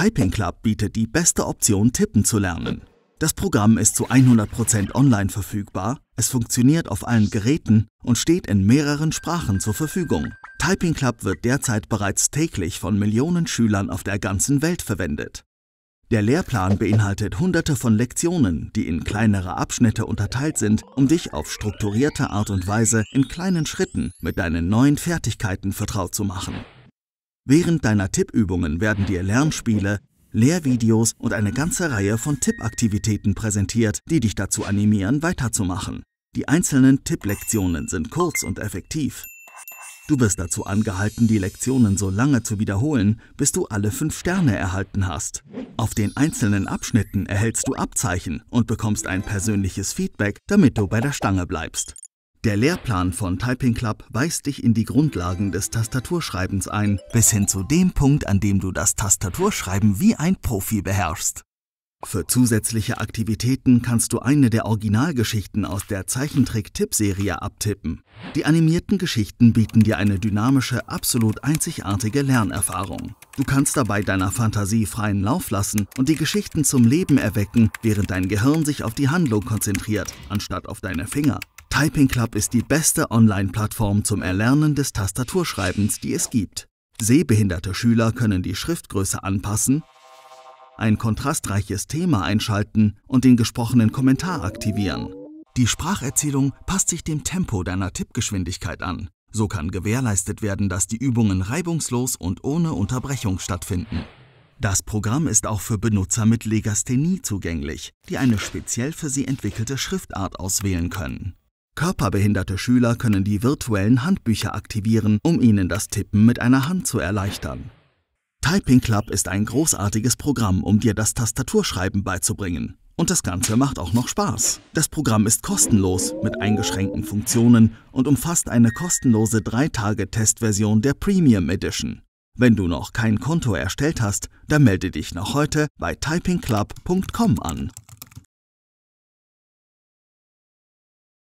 Typing Club bietet die beste Option, tippen zu lernen. Das Programm ist zu 100% online verfügbar, es funktioniert auf allen Geräten und steht in mehreren Sprachen zur Verfügung. Typing Club wird derzeit bereits täglich von Millionen Schülern auf der ganzen Welt verwendet. Der Lehrplan beinhaltet hunderte von Lektionen, die in kleinere Abschnitte unterteilt sind, um dich auf strukturierte Art und Weise in kleinen Schritten mit deinen neuen Fertigkeiten vertraut zu machen. Während deiner Tippübungen werden dir Lernspiele, Lehrvideos und eine ganze Reihe von Tippaktivitäten präsentiert, die dich dazu animieren, weiterzumachen. Die einzelnen Tipplektionen sind kurz und effektiv. Du wirst dazu angehalten, die Lektionen so lange zu wiederholen, bis du alle fünf Sterne erhalten hast. Auf den einzelnen Abschnitten erhältst du Abzeichen und bekommst ein persönliches Feedback, damit du bei der Stange bleibst. Der Lehrplan von Typing Club weist dich in die Grundlagen des Tastaturschreibens ein, bis hin zu dem Punkt, an dem du das Tastaturschreiben wie ein Profi beherrschst. Für zusätzliche Aktivitäten kannst du eine der Originalgeschichten aus der Zeichentrick-Tipp-Serie abtippen. Die animierten Geschichten bieten dir eine dynamische, absolut einzigartige Lernerfahrung. Du kannst dabei deiner Fantasie freien Lauf lassen und die Geschichten zum Leben erwecken, während dein Gehirn sich auf die Handlung konzentriert, anstatt auf deine Finger. Typing Club ist die beste Online-Plattform zum Erlernen des Tastaturschreibens, die es gibt. Sehbehinderte Schüler können die Schriftgröße anpassen, ein kontrastreiches Thema einschalten und den gesprochenen Kommentar aktivieren. Die Spracherzählung passt sich dem Tempo deiner Tippgeschwindigkeit an. So kann gewährleistet werden, dass die Übungen reibungslos und ohne Unterbrechung stattfinden. Das Programm ist auch für Benutzer mit Legasthenie zugänglich, die eine speziell für sie entwickelte Schriftart auswählen können. Körperbehinderte Schüler können die virtuellen Handbücher aktivieren, um ihnen das Tippen mit einer Hand zu erleichtern. Typing Club ist ein großartiges Programm, um dir das Tastaturschreiben beizubringen. Und das Ganze macht auch noch Spaß. Das Programm ist kostenlos mit eingeschränkten Funktionen und umfasst eine kostenlose 3-Tage-Testversion der Premium Edition. Wenn du noch kein Konto erstellt hast, dann melde dich noch heute bei typingclub.com an.